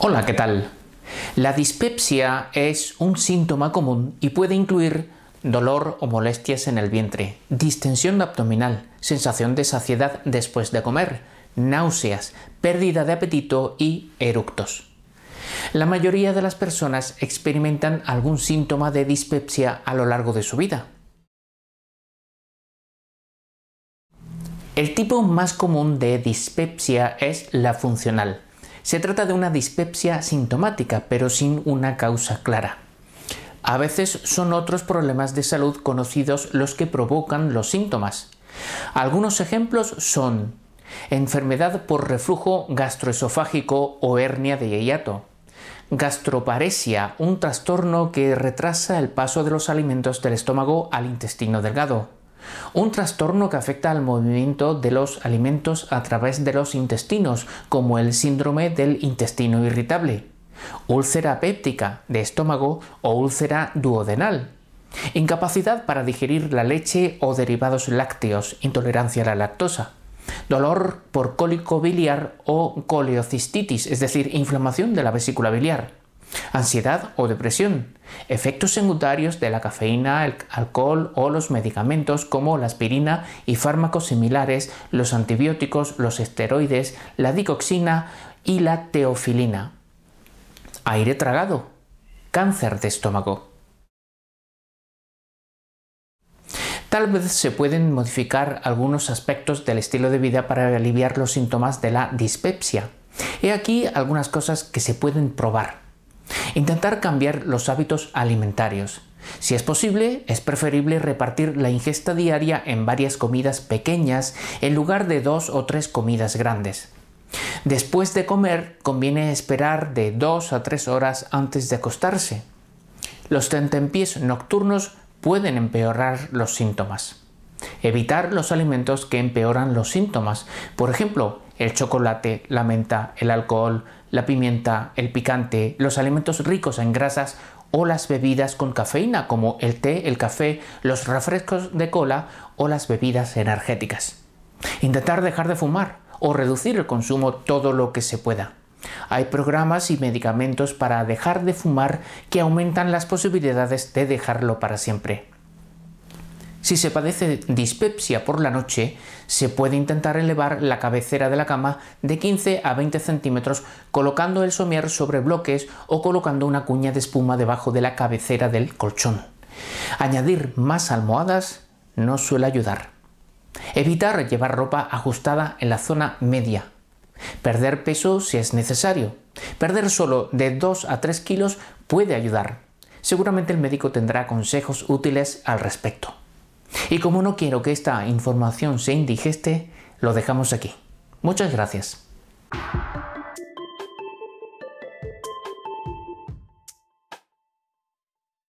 Hola, ¿qué tal? La dispepsia es un síntoma común y puede incluir dolor o molestias en el vientre, distensión abdominal, sensación de saciedad después de comer, náuseas, pérdida de apetito y eructos. La mayoría de las personas experimentan algún síntoma de dispepsia a lo largo de su vida. El tipo más común de dispepsia es la funcional se trata de una dispepsia sintomática, pero sin una causa clara. A veces son otros problemas de salud conocidos los que provocan los síntomas. Algunos ejemplos son enfermedad por reflujo gastroesofágico o hernia de hiato, gastroparesia, un trastorno que retrasa el paso de los alimentos del estómago al intestino delgado, un trastorno que afecta al movimiento de los alimentos a través de los intestinos, como el síndrome del intestino irritable, úlcera péptica de estómago o úlcera duodenal, incapacidad para digerir la leche o derivados lácteos, intolerancia a la lactosa, dolor por cólico biliar o coleocistitis, es decir, inflamación de la vesícula biliar ansiedad o depresión, efectos secundarios de la cafeína, el alcohol o los medicamentos como la aspirina y fármacos similares, los antibióticos, los esteroides, la dicoxina y la teofilina. Aire tragado, cáncer de estómago. Tal vez se pueden modificar algunos aspectos del estilo de vida para aliviar los síntomas de la dispepsia. He aquí algunas cosas que se pueden probar. Intentar cambiar los hábitos alimentarios. Si es posible, es preferible repartir la ingesta diaria en varias comidas pequeñas en lugar de dos o tres comidas grandes. Después de comer, conviene esperar de dos a tres horas antes de acostarse. Los tentempiés nocturnos pueden empeorar los síntomas. Evitar los alimentos que empeoran los síntomas, por ejemplo, el chocolate, la menta, el alcohol, la pimienta, el picante, los alimentos ricos en grasas o las bebidas con cafeína como el té, el café, los refrescos de cola o las bebidas energéticas. Intentar dejar de fumar o reducir el consumo todo lo que se pueda. Hay programas y medicamentos para dejar de fumar que aumentan las posibilidades de dejarlo para siempre. Si se padece dispepsia por la noche, se puede intentar elevar la cabecera de la cama de 15 a 20 centímetros colocando el somier sobre bloques o colocando una cuña de espuma debajo de la cabecera del colchón. Añadir más almohadas no suele ayudar. Evitar llevar ropa ajustada en la zona media. Perder peso si es necesario. Perder solo de 2 a 3 kilos puede ayudar. Seguramente el médico tendrá consejos útiles al respecto. Y como no quiero que esta información se indigeste, lo dejamos aquí. Muchas gracias.